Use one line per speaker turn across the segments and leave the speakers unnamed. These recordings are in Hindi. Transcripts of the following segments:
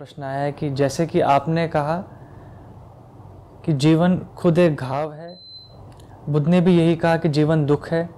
प्रश्न आया है कि जैसे कि आपने कहा कि जीवन खुद एक घाव है बुद्ध ने भी यही कहा कि जीवन दुख है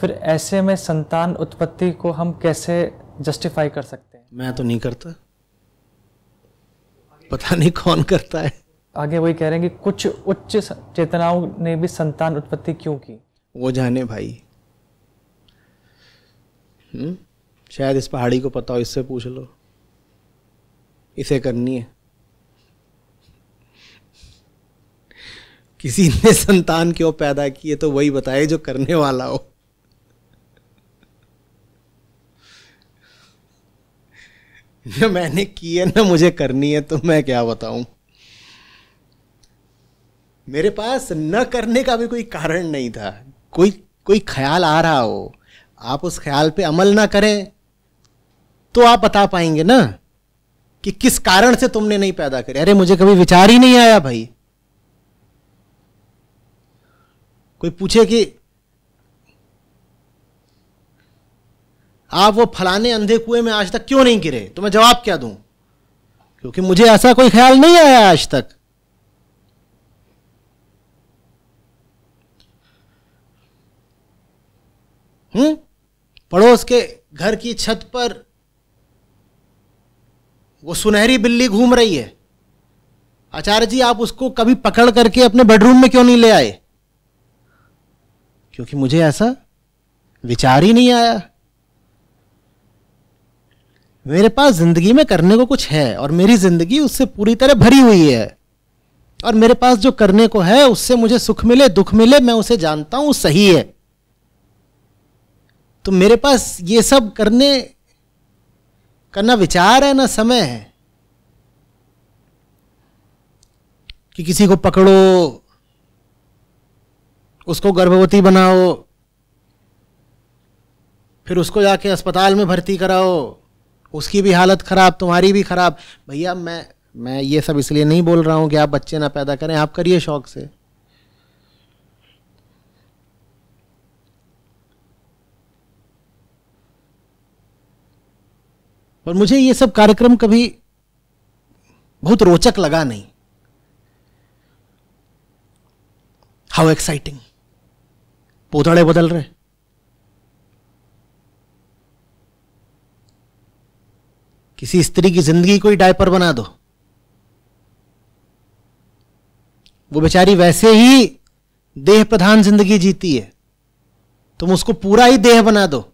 फिर ऐसे में संतान उत्पत्ति को हम कैसे जस्टिफाई कर सकते हैं मैं तो नहीं करता पता नहीं कौन करता है आगे वही कह रहे हैं कि कुछ उच्च चेतनाओं ने भी संतान उत्पत्ति क्यों की वो जाने भाई हुँ? हम्म? शायद इस पहाड़ी को पता हो इससे पूछ लो इसे करनी है किसी ने संतान क्यों पैदा किए तो वही बताए जो करने वाला हो जो मैंने की है ना मुझे करनी है तो मैं क्या बताऊं मेरे पास न करने का भी कोई कारण नहीं था कोई कोई ख्याल आ रहा हो आप उस ख्याल पे अमल ना करें तो आप बता पाएंगे ना कि किस कारण से तुमने नहीं पैदा करी अरे मुझे कभी विचार ही नहीं आया भाई कोई पूछे कि आप वो फलाने अंधे कुएं में आज तक क्यों नहीं गिरे तो मैं जवाब क्या दूं क्योंकि मुझे ऐसा कोई ख्याल नहीं आया आज तक हम्म पड़ोस के घर की छत पर वो सुनहरी बिल्ली घूम रही है आचार्य जी आप उसको कभी पकड़ करके अपने बेडरूम में क्यों नहीं ले आए क्योंकि मुझे ऐसा विचार ही नहीं आया मेरे पास जिंदगी में करने को कुछ है और मेरी जिंदगी उससे पूरी तरह भरी हुई है और मेरे पास जो करने को है उससे मुझे सुख मिले दुख मिले मैं उसे जानता हूं सही है तो मेरे पास ये सब करने का ना विचार है ना समय है कि किसी को पकड़ो उसको गर्भवती बनाओ फिर उसको जाके अस्पताल में भर्ती कराओ उसकी भी हालत ख़राब तुम्हारी भी ख़राब भैया मैं मैं ये सब इसलिए नहीं बोल रहा हूँ कि आप बच्चे ना पैदा करें आप करिए शौक से पर मुझे ये सब कार्यक्रम कभी बहुत रोचक लगा नहीं हाउ एक्साइटिंग पोतड़े बदल रहे किसी स्त्री की जिंदगी को ही डायपर बना दो वो बेचारी वैसे ही देह प्रधान जिंदगी जीती है तुम उसको पूरा ही देह बना दो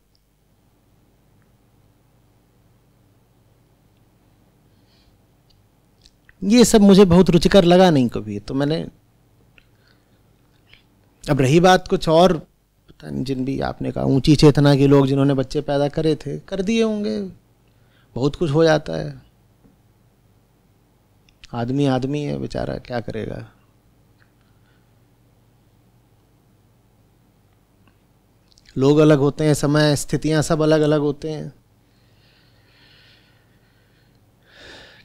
ये सब मुझे बहुत रुचिकर लगा नहीं कभी तो मैंने अब रही बात कुछ और पता नहीं जिन भी आपने कहा ऊंची चेतना के लोग जिन्होंने बच्चे पैदा करे थे कर दिए होंगे बहुत कुछ हो जाता है आदमी आदमी है बेचारा क्या करेगा लोग अलग होते हैं समय स्थितियां सब अलग अलग होते हैं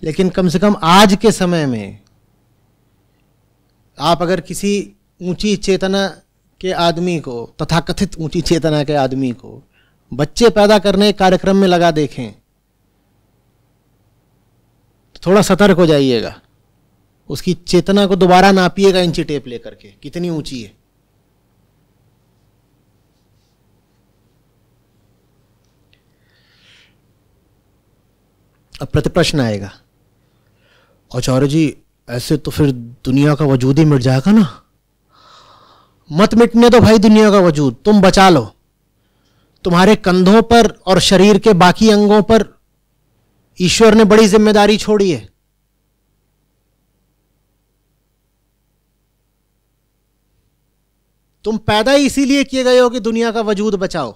लेकिन कम से कम आज के समय में आप अगर किसी ऊंची चेतना के आदमी को तथाकथित ऊंची चेतना के आदमी को बच्चे पैदा करने कार्यक्रम में लगा देखें तो थोड़ा सतर्क हो जाइएगा उसकी चेतना को दोबारा नापिएगा इंची टेप लेकर के कितनी ऊंची है अब प्रतिप्रश्न आएगा आचार्य जी ऐसे तो फिर दुनिया का वजूद ही मिट जाएगा ना मत मिटने दो भाई दुनिया का वजूद तुम बचा लो तुम्हारे कंधों पर और शरीर के बाकी अंगों पर ईश्वर ने बड़ी जिम्मेदारी छोड़ी है तुम पैदा ही इसीलिए किए गए हो कि दुनिया का वजूद बचाओ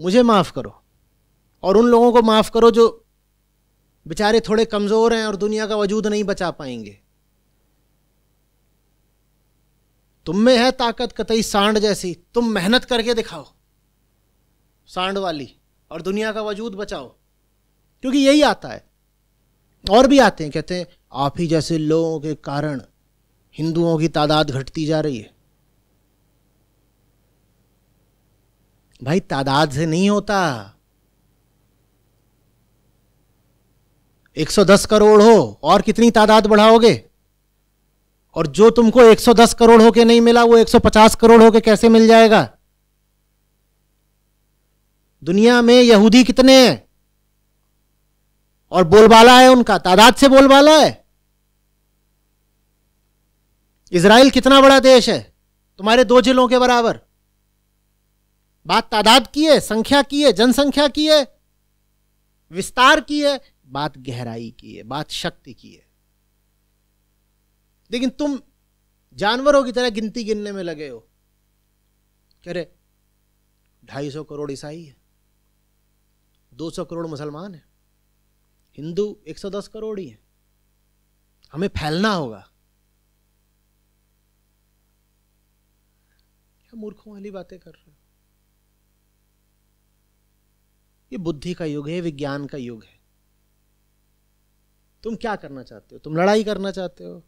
मुझे माफ करो और उन लोगों को माफ करो जो बेचारे थोड़े कमज़ोर हैं और दुनिया का वजूद नहीं बचा पाएंगे तुम में है ताकत कतई सांड जैसी तुम मेहनत करके दिखाओ सांड वाली और दुनिया का वजूद बचाओ क्योंकि यही आता है और भी आते हैं कहते हैं आप ही जैसे लोगों के कारण हिंदुओं की तादाद घटती जा रही है भाई तादाद से नहीं होता 110 करोड़ हो और कितनी तादाद बढ़ाओगे और जो तुमको 110 करोड़ होके नहीं मिला वो 150 करोड़ होके कैसे मिल जाएगा दुनिया में यहूदी कितने हैं और बोलबाला है उनका तादाद से बोलबाला है इसराइल कितना बड़ा देश है तुम्हारे दो जिलों के बराबर बात तादाद की है संख्या की है जनसंख्या की है विस्तार की है बात गहराई की है बात शक्ति की है लेकिन तुम जानवरों की तरह गिनती गिनने में लगे हो कह रहे ढाई सौ करोड़ ईसाई है दो सौ करोड़ मुसलमान है हिंदू एक सौ दस करोड़ ही है हमें फैलना होगा क्या मूर्खों वाली बातें कर रहे हो ये बुद्धि का युग है विज्ञान का युग है तुम क्या करना चाहते हो तुम लड़ाई करना चाहते हो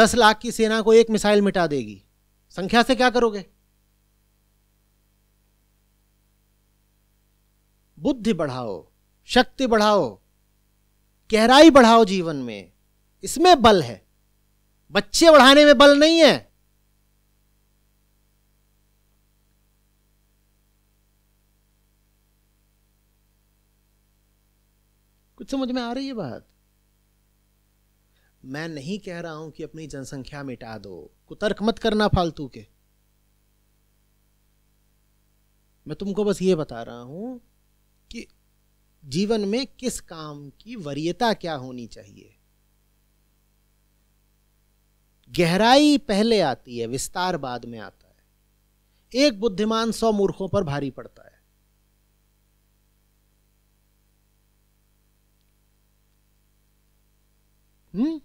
दस लाख की सेना को एक मिसाइल मिटा देगी संख्या से क्या करोगे बुद्धि बढ़ाओ शक्ति बढ़ाओ गहराई बढ़ाओ जीवन में इसमें बल है बच्चे बढ़ाने में बल नहीं है कुछ समझ में आ रही है बात मैं नहीं कह रहा हूं कि अपनी जनसंख्या मिटा दो कुतर्क मत करना फालतू के मैं तुमको बस ये बता रहा हूं कि जीवन में किस काम की वरीयता क्या होनी चाहिए गहराई पहले आती है विस्तार बाद में आता है एक बुद्धिमान सौ मूर्खों पर भारी पड़ता है हुँ? हम्म?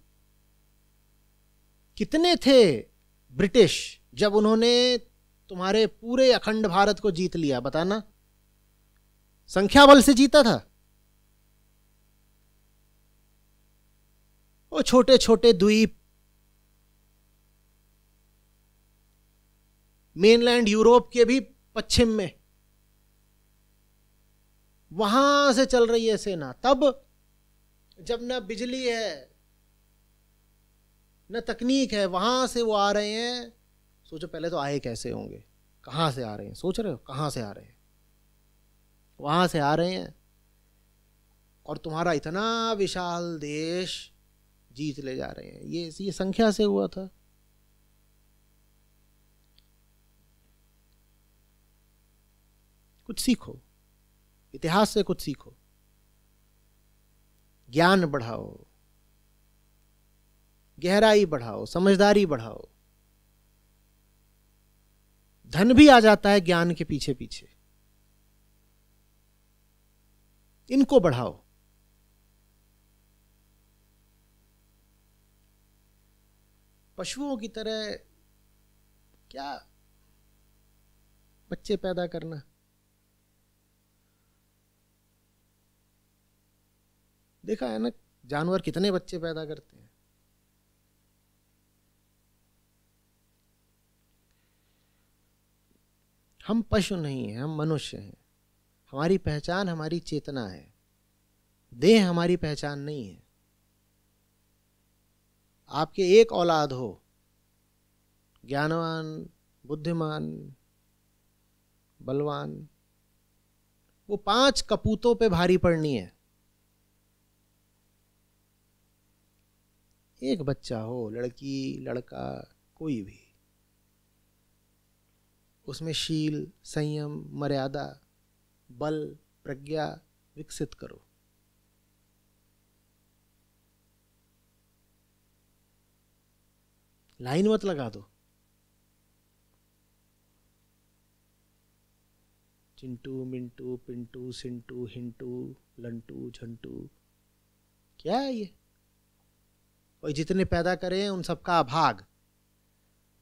कितने थे ब्रिटिश जब उन्होंने तुम्हारे पूरे अखंड भारत को जीत लिया बताना संख्या बल से जीता था वो छोटे छोटे द्वीप मेनलैंड यूरोप के भी पश्चिम में वहां से चल रही है सेना तब जब ना बिजली है न तकनीक है वहाँ से वो आ रहे हैं सोचो पहले तो आए कैसे होंगे कहाँ से आ रहे हैं सोच रहे हो कहाँ से आ रहे हैं वहाँ से आ रहे हैं और तुम्हारा इतना विशाल देश जीत ले जा रहे हैं ये ये संख्या से हुआ था कुछ सीखो इतिहास से कुछ सीखो ज्ञान बढ़ाओ गहराई बढ़ाओ समझदारी बढ़ाओ धन भी आ जाता है ज्ञान के पीछे पीछे इनको बढ़ाओ पशुओं की तरह क्या बच्चे पैदा करना देखा है ना जानवर कितने बच्चे पैदा करते हैं हम पशु नहीं हैं हम मनुष्य हैं हमारी पहचान हमारी चेतना है देह हमारी पहचान नहीं है आपके एक औलाद हो ज्ञानवान बुद्धिमान बलवान वो पांच कपूतों पे भारी पड़नी है एक बच्चा हो लड़की लड़का कोई भी उसमें शील संयम मर्यादा बल प्रज्ञा विकसित करो लाइन मत लगा दो चिंटू मिंटू पिंटू सिंटू हिंटू लंटू झंटू क्या है ये और जितने पैदा करें उन सबका अभाग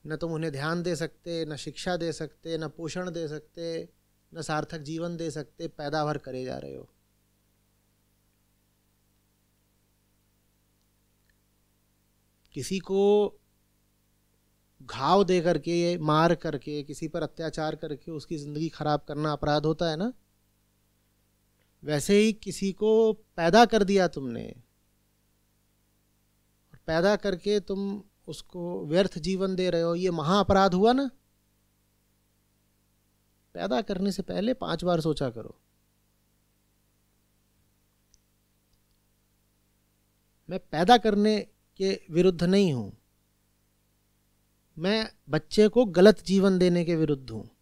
न तुम उन्हें ध्यान दे सकते न शिक्षा दे सकते न पोषण दे सकते न सार्थक जीवन दे सकते पैदावार करे जा रहे हो किसी को घाव दे करके मार करके किसी पर अत्याचार करके उसकी ज़िंदगी खराब करना अपराध होता है ना वैसे ही किसी को पैदा कर दिया तुमने पैदा करके तुम उसको व्यर्थ जीवन दे रहे हो ये महाअपराध हुआ ना पैदा करने से पहले पांच बार सोचा करो मैं पैदा करने के विरुद्ध नहीं हूँ मैं बच्चे को गलत जीवन देने के विरुद्ध हूँ